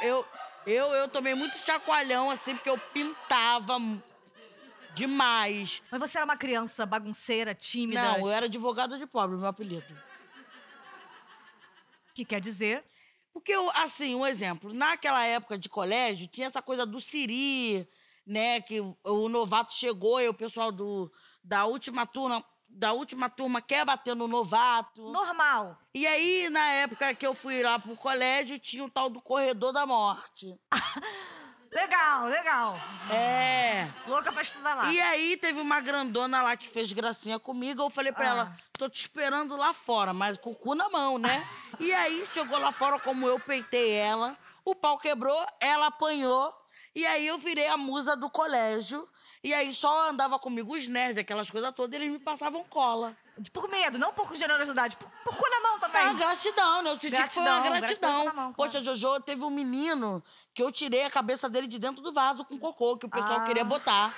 eu, eu, eu tomei muito chacoalhão, assim, porque eu pintava demais. Mas você era uma criança bagunceira, tímida? Não, eu era advogada de pobre, meu apelido. Que quer dizer? Porque, eu, assim, um exemplo, naquela época de colégio, tinha essa coisa do Siri, né? Que o novato chegou e o pessoal do, da última turma da última turma quer bater no novato. Normal. E aí, na época que eu fui lá pro colégio, tinha o tal do corredor da morte. legal, legal. É. Louca pra estudar lá. E aí teve uma grandona lá que fez gracinha comigo. Eu falei pra ah. ela, tô te esperando lá fora, mas com o cu na mão, né? e aí chegou lá fora, como eu peitei ela, o pau quebrou, ela apanhou. E aí eu virei a musa do colégio. E aí só andava comigo os nerds, aquelas coisas todas, e eles me passavam cola. Por medo, não por generosidade, por, por cu na mão também. Ah, gratidão, né? Eu senti gratidão, que foi uma gratidão. gratidão mão, Poxa, Jojo, teve um menino que eu tirei a cabeça dele de dentro do vaso com cocô, que o pessoal ah. queria botar.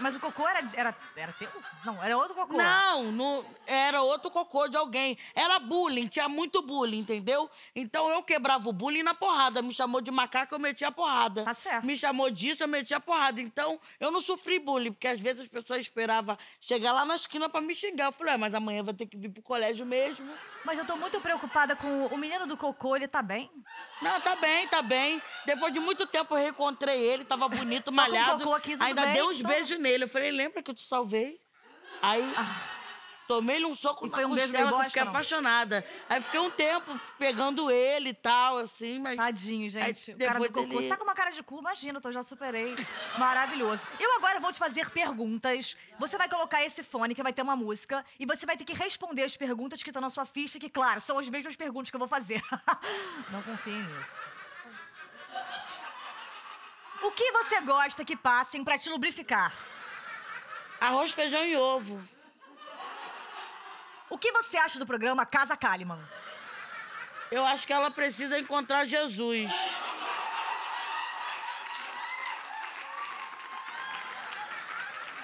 Mas o cocô era, era, era teu? Não, era outro cocô. Não, não era outro cocô de alguém. Era bullying, tinha muito bullying, entendeu? Então eu quebrava o bullying na porrada. Me chamou de macaco, eu metia a porrada. Tá certo. Me chamou disso, eu metia a porrada. Então eu não sofri bullying, porque às vezes as pessoas esperavam chegar lá na esquina pra me xingar. Eu falei, é mas amanhã eu vou ter que vir pro colégio mesmo. Mas eu tô muito preocupada com o menino do cocô, ele tá bem? Não, tá bem, tá bem. Depois de muito tempo eu reencontrei ele, tava bonito, Só malhado. Com aqui, ainda bem? dei uns então... beijos nele. Eu falei, lembra que eu te salvei? Aí ah. tomei-lhe um soco e na foi um costela, beijo bosta, fiquei não. apaixonada. Aí fiquei um tempo pegando ele e tal, assim, mas... Tadinho, gente. Aí, cara do cocô. Ele... Tá com uma cara de cu, imagina, eu já superei. Maravilhoso. Eu agora vou te fazer perguntas. Você vai colocar esse fone, que vai ter uma música, e você vai ter que responder as perguntas que estão na sua ficha, que, claro, são as mesmas perguntas que eu vou fazer. não confie nisso. O que você gosta que passem para te lubrificar? Arroz, feijão e ovo. O que você acha do programa Casa Kaliman? Eu acho que ela precisa encontrar Jesus.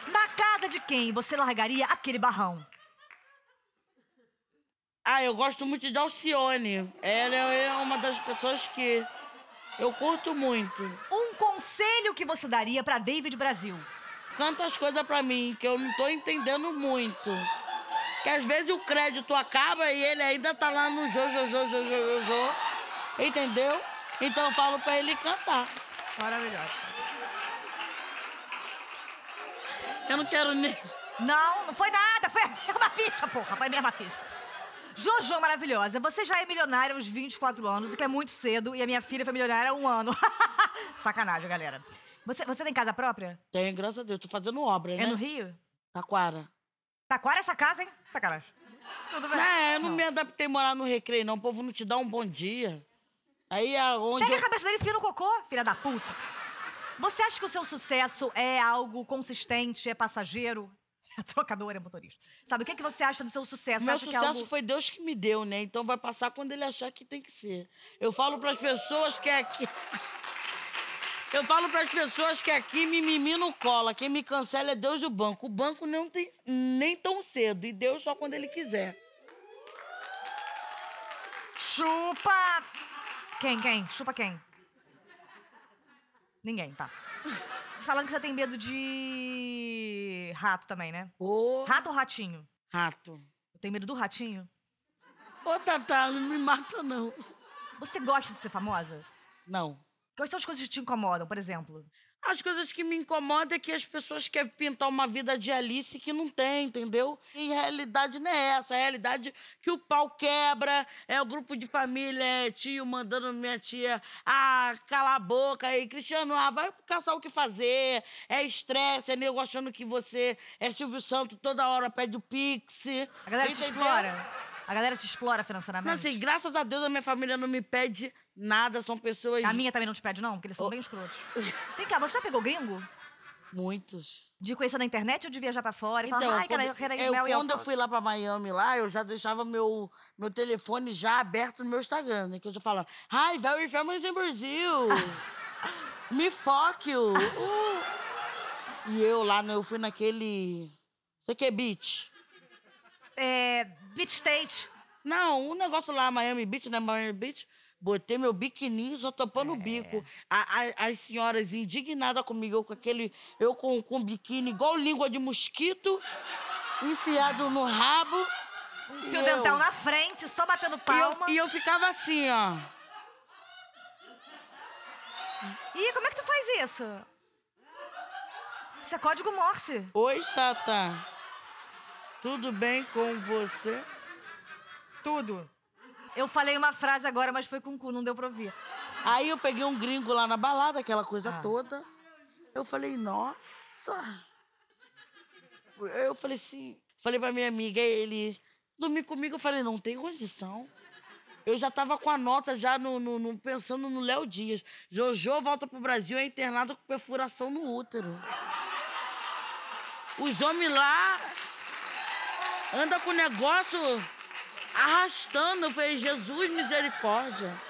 Na casa de quem você largaria aquele barrão? Ah, eu gosto muito de Alcione. Ela é uma das pessoas que eu curto muito conselho que você daria para David Brasil? Canta as coisas para mim que eu não tô entendendo muito. Que às vezes o crédito acaba e ele ainda tá lá no jo jo jo jo jo jo. Entendeu? Então eu falo para ele cantar. Maravilhoso. Eu não quero nem. Não, não foi nada, foi a mesma ficha, porra, foi a mesma ficha. Jojo maravilhosa, você já é milionária aos 24 anos, o que é muito cedo, e a minha filha foi milionária há um ano. Sacanagem, galera. Você, você tem casa própria? Tem, graças a Deus. Tô fazendo obra, é né? É no Rio? Taquara. Taquara é essa casa, hein? Sacanagem. Tudo bem? Não, eu não, não. me adaptei a morar no recreio, não. O povo não te dá um bom dia. Aí aonde. É Pega eu... a cabeça dele e fira o cocô, filha da puta. Você acha que o seu sucesso é algo consistente, é passageiro? Trocador é motorista. Sabe, o que, é que você acha do seu sucesso? Meu acha é sucesso é algo... foi Deus que me deu, né? Então vai passar quando ele achar que tem que ser. Eu falo para as pessoas que é aqui. Eu falo para as pessoas que é aqui mimimi não cola. Quem me cancela é Deus e o banco. O banco não tem nem tão cedo. E Deus só quando ele quiser. Chupa! Quem, quem? Chupa quem? Ninguém, tá. Falando que você tem medo de rato também, né? Rato ou ratinho? Rato. Tem medo do ratinho? Ô, oh, Tatá, não me mata, não. Você gosta de ser famosa? Não. Quais são as coisas que te incomodam, por exemplo? As coisas que me incomodam é que as pessoas querem pintar uma vida de Alice que não tem, entendeu? E a realidade não é essa. A realidade é que o pau quebra, é o grupo de família, é tio mandando minha tia a ah, calar a boca aí, Cristiano, ah, vai caçar o que fazer, é estresse, é nego achando que você é Silvio Santo, toda hora pede o pix. A galera entendeu? te explora. A galera te explora financeiramente. Não, assim, graças a Deus a minha família não me pede Nada, são pessoas. A minha também não te pede, não, porque eles são oh. bem escrotos. Oh. Vem cá, você já pegou gringo? Muitos. De conhecer na internet ou de viajar pra fora? Então, falar, quando, cara, cara, eu, quando eu, eu fui lá pra Miami, lá, eu já deixava meu, meu telefone já aberto no meu Instagram, né? Que eu já falava, hi, very famous in Brazil. Me fuck you. Uh. E eu lá, né, eu fui naquele... você quer é beach. É... Beach State. Não, um negócio lá, Miami Beach, né? Miami Beach. Botei meu biquininho só tapando é. o bico. A, a, as senhoras indignadas comigo, eu com aquele. Eu com, com biquíni igual língua de mosquito, enfiado no rabo. Um fio dental na frente, só batendo palma. E eu, e eu ficava assim, ó. Ih, como é que tu faz isso? Isso é código Morse. Oi, Tata. Tudo bem com você? Tudo. Eu falei uma frase agora, mas foi com o cu, não deu pra ouvir. Aí eu peguei um gringo lá na balada, aquela coisa ah. toda. Eu falei, nossa. Eu falei assim, falei pra minha amiga, ele dormir comigo, eu falei, não tem condição. Eu já tava com a nota, já no, no, no pensando no Léo Dias. Jojo volta pro Brasil, é internado com perfuração no útero. Os homens lá andam com negócio arrastando. Eu falei, Jesus, misericórdia.